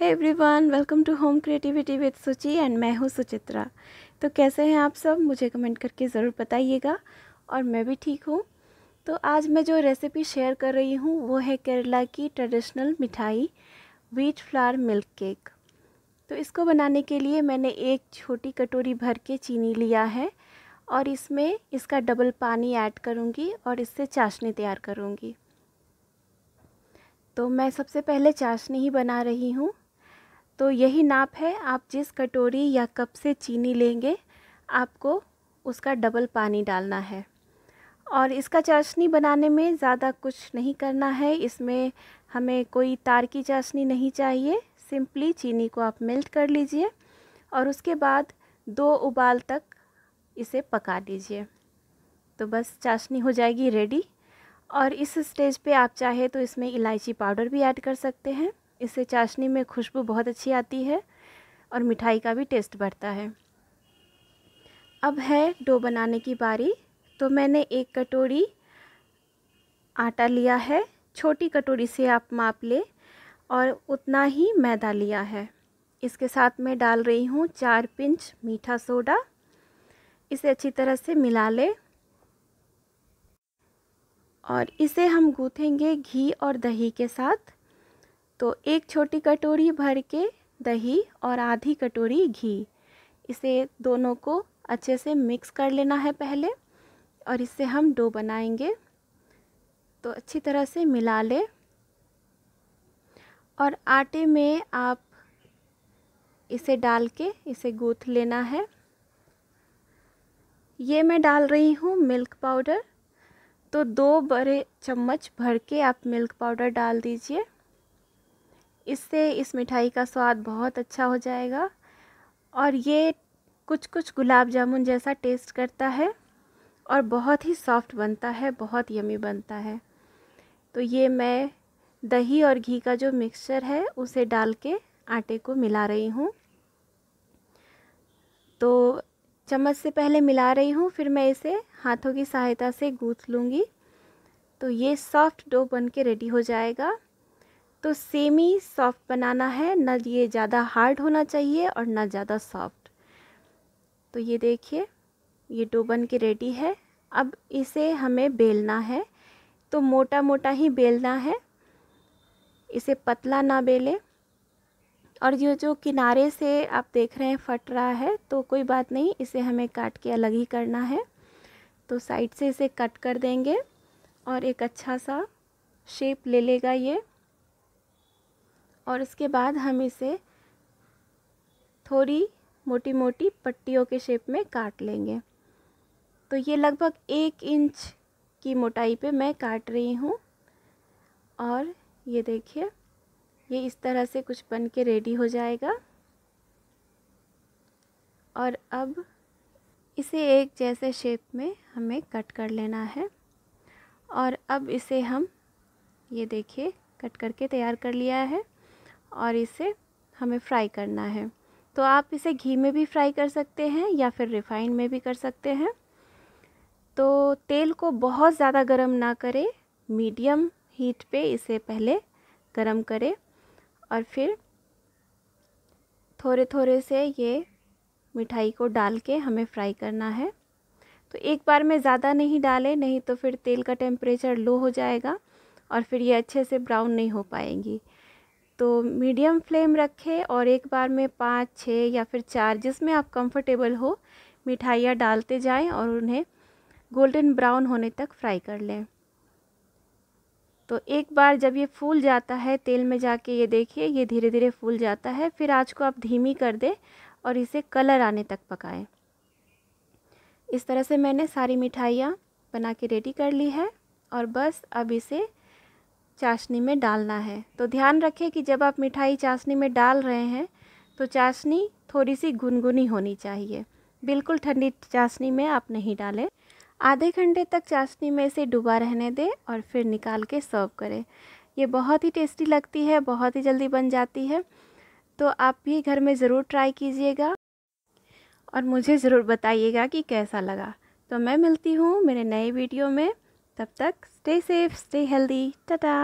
है everyone welcome to home creativity with Suchi and मैं हूँ सुचित्रा तो कैसे हैं आप सब मुझे कमेंट करके ज़रूर बताइएगा और मैं भी ठीक हूँ तो आज मैं जो रेसिपी शेयर कर रही हूँ वो है केरला की ट्रेडिशनल मिठाई व्हीट फ्लावर मिल्क केक तो इसको बनाने के लिए मैंने एक छोटी कटोरी भर के चीनी लिया है और इसमें इसका डबल पानी ऐड करूँगी और इससे चाशनी तैयार करूँगी तो मैं सबसे पहले चाशनी ही बना रही हूँ तो यही नाप है आप जिस कटोरी या कप से चीनी लेंगे आपको उसका डबल पानी डालना है और इसका चाशनी बनाने में ज़्यादा कुछ नहीं करना है इसमें हमें कोई तार की चाशनी नहीं चाहिए सिंपली चीनी को आप मेल्ट कर लीजिए और उसके बाद दो उबाल तक इसे पका लीजिए तो बस चाशनी हो जाएगी रेडी और इस स्टेज पे आप चाहे तो इसमें इलायची पाउडर भी ऐड कर सकते हैं इससे चाशनी में खुशबू बहुत अच्छी आती है और मिठाई का भी टेस्ट बढ़ता है अब है डो बनाने की बारी तो मैंने एक कटोरी आटा लिया है छोटी कटोरी से आप माप ले और उतना ही मैदा लिया है इसके साथ मैं डाल रही हूँ चार पिंच मीठा सोडा इसे अच्छी तरह से मिला लें और इसे हम गूँथेंगे घी और दही के साथ तो एक छोटी कटोरी भर के दही और आधी कटोरी घी इसे दोनों को अच्छे से मिक्स कर लेना है पहले और इससे हम डो बनाएंगे तो अच्छी तरह से मिला ले और आटे में आप इसे डाल के इसे गूँथ लेना है ये मैं डाल रही हूँ मिल्क पाउडर तो दो बड़े चम्मच भर के आप मिल्क पाउडर डाल दीजिए इससे इस मिठाई का स्वाद बहुत अच्छा हो जाएगा और ये कुछ कुछ गुलाब जामुन जैसा टेस्ट करता है और बहुत ही सॉफ्ट बनता है बहुत यमी बनता है तो ये मैं दही और घी का जो मिक्सचर है उसे डाल के आटे को मिला रही हूँ तो चम्मच से पहले मिला रही हूँ फिर मैं इसे हाथों की सहायता से गूँथ लूँगी तो ये सॉफ्ट डो बन के रेडी हो जाएगा तो सेमी सॉफ्ट बनाना है ना ये ज़्यादा हार्ड होना चाहिए और ना ज़्यादा सॉफ्ट तो ये देखिए ये डो बन के रेडी है अब इसे हमें बेलना है तो मोटा मोटा ही बेलना है इसे पतला ना बेले और ये जो किनारे से आप देख रहे हैं फट रहा है तो कोई बात नहीं इसे हमें काट के अलग ही करना है तो साइड से इसे कट कर देंगे और एक अच्छा सा शेप ले लेगा ये और इसके बाद हम इसे थोड़ी मोटी मोटी पट्टियों के शेप में काट लेंगे तो ये लगभग एक इंच की मोटाई पे मैं काट रही हूँ और ये देखिए ये इस तरह से कुछ बन के रेडी हो जाएगा और अब इसे एक जैसे शेप में हमें कट कर लेना है और अब इसे हम ये देखिए कट करके तैयार कर लिया है और इसे हमें फ्राई करना है तो आप इसे घी में भी फ्राई कर सकते हैं या फिर रिफाइन में भी कर सकते हैं तो तेल को बहुत ज़्यादा गर्म ना करें मीडियम हीट पे इसे पहले गर्म करें और फिर थोड़े थोड़े से ये मिठाई को डाल के हमें फ्राई करना है तो एक बार में ज़्यादा नहीं डालें नहीं तो फिर तेल का टेम्परेचर लो हो जाएगा और फिर ये अच्छे से ब्राउन नहीं हो पाएंगी तो मीडियम फ्लेम रखें और एक बार में पाँच छः या फिर चार जिसमें आप कंफर्टेबल हो मिठाइयाँ डालते जाएं और उन्हें गोल्डन ब्राउन होने तक फ्राई कर लें तो एक बार जब ये फूल जाता है तेल में जाके ये देखिए ये धीरे धीरे फूल जाता है फिर आज को आप धीमी कर दें और इसे कलर आने तक पकाएं इस तरह से मैंने सारी मिठाइयाँ बना के रेडी कर ली है और बस अब इसे चाशनी में डालना है तो ध्यान रखें कि जब आप मिठाई चाशनी में डाल रहे हैं तो चाशनी थोड़ी सी गुनगुनी होनी चाहिए बिल्कुल ठंडी चाशनी में आप नहीं डालें आधे घंटे तक चाशनी में इसे डूबा रहने दें और फिर निकाल के सर्व करें ये बहुत ही टेस्टी लगती है बहुत ही जल्दी बन जाती है तो आप भी घर में ज़रूर ट्राई कीजिएगा और मुझे ज़रूर बताइएगा कि कैसा लगा तो मैं मिलती हूँ मेरे नए वीडियो में तब तक stay safe stay healthy Tata